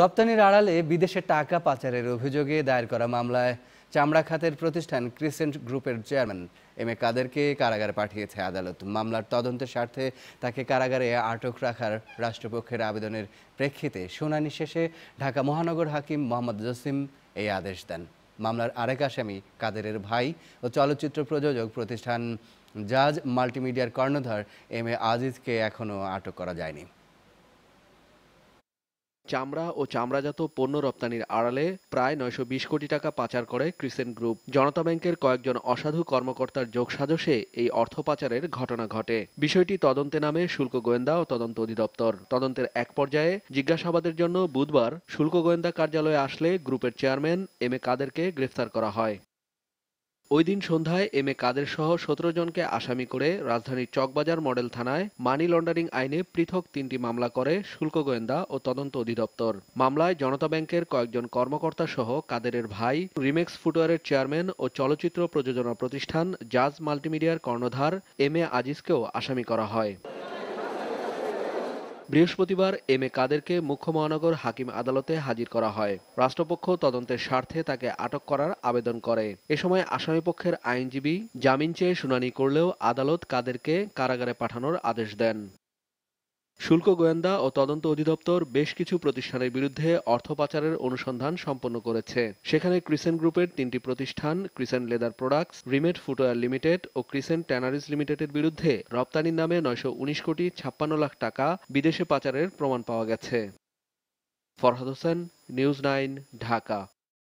রপ্তানির আড়ালে বিদেশে টাকা পাচারের অভিযোগে দায়ের করা মামলায় চামড়া খাতের প্রতিষ্ঠান ক্রিসেন্ট গ্রুপের চেয়ারম্যান এম এ কাদেরকে কারাগারে পাঠিয়েছে আদালত মামলার তদন্তের স্বার্থে তাকে কারাগারে আটক রাখার রাষ্ট্রপক্ষের আবেদনের প্রেক্ষিতে শুনানি শেষে ঢাকা মহানগর হাকিম মোহাম্মদ জসিম এই আদেশ দেন মামলার আরেক আসামি কাদেরের ভাই ও চলচ্চিত্র প্রযোজক প্রতিষ্ঠান জাজ মাল্টিমিডিয়ার কর্ণধার এম এ আজিজকে এখনও আটক করা যায়নি চামড়া ও চামড়াজাত পণ্য রপ্তানির আড়ালে প্রায় নয়শো কোটি টাকা পাচার করে ক্রিসেন্ট গ্রুপ জনতা ব্যাংকের কয়েকজন অসাধু কর্মকর্তার যোগসাজশে এই অর্থ পাচারের ঘটনা ঘটে বিষয়টি তদন্তে নামে শুল্ক গোয়েন্দা ও তদন্ত অধিদপ্তর তদন্তের এক পর্যায়ে জিজ্ঞাসাবাদের জন্য বুধবার শুল্ক গোয়েন্দা কার্যালয়ে আসলে গ্রুপের চেয়ারম্যান এম এ কাদেরকে গ্রেফতার করা হয় ওই দিন সন্ধ্যায় এম এ কাদের সহ সতেরো জনকে আসামি করে রাজধানীর চকবাজার মডেল থানায় মানি লন্ডারিং আইনে পৃথক তিনটি মামলা করে শুল্ক গোয়েন্দা ও তদন্ত অধিদপ্তর মামলায় জনতা ব্যাংকের কয়েকজন কর্মকর্তা সহ কাদেরের ভাই রিমেক্স ফুটওয়ারের চেয়ারম্যান ও চলচ্চিত্র প্রযোজনা প্রতিষ্ঠান জাজ মাল্টিমিডিয়ার কর্ণধার এম এ আজিজকেও আসামি করা হয় বৃহস্পতিবার এম এ কাদেরকে মুখ্য মহানগর হাকিম আদালতে হাজির করা হয় রাষ্ট্রপক্ষ তদন্তের স্বার্থে তাকে আটক করার আবেদন করে এ সময় আসামিপক্ষের আইনজীবী জামিন চেয়ে শুনানি করলেও আদালত কাদেরকে কারাগারে পাঠানোর আদেশ দেন শুল্ক গোয়েন্দা ও তদন্ত অধিদপ্তর বেশ কিছু প্রতিষ্ঠানের বিরুদ্ধে অর্থ পাচারের অনুসন্ধান সম্পন্ন করেছে সেখানে ক্রিসেন গ্রুপের তিনটি প্রতিষ্ঠান Crescent leather products Rimex footwear limited ও ক্রিসেন ট্যানারিজ লিমিটেডের বিরুদ্ধে রপ্তানির নামে নয়শো কোটি ছাপ্পান্ন লাখ টাকা বিদেশে পাচারের প্রমাণ পাওয়া গেছে ফরহাদ হোসেন নিউজ নাইন ঢাকা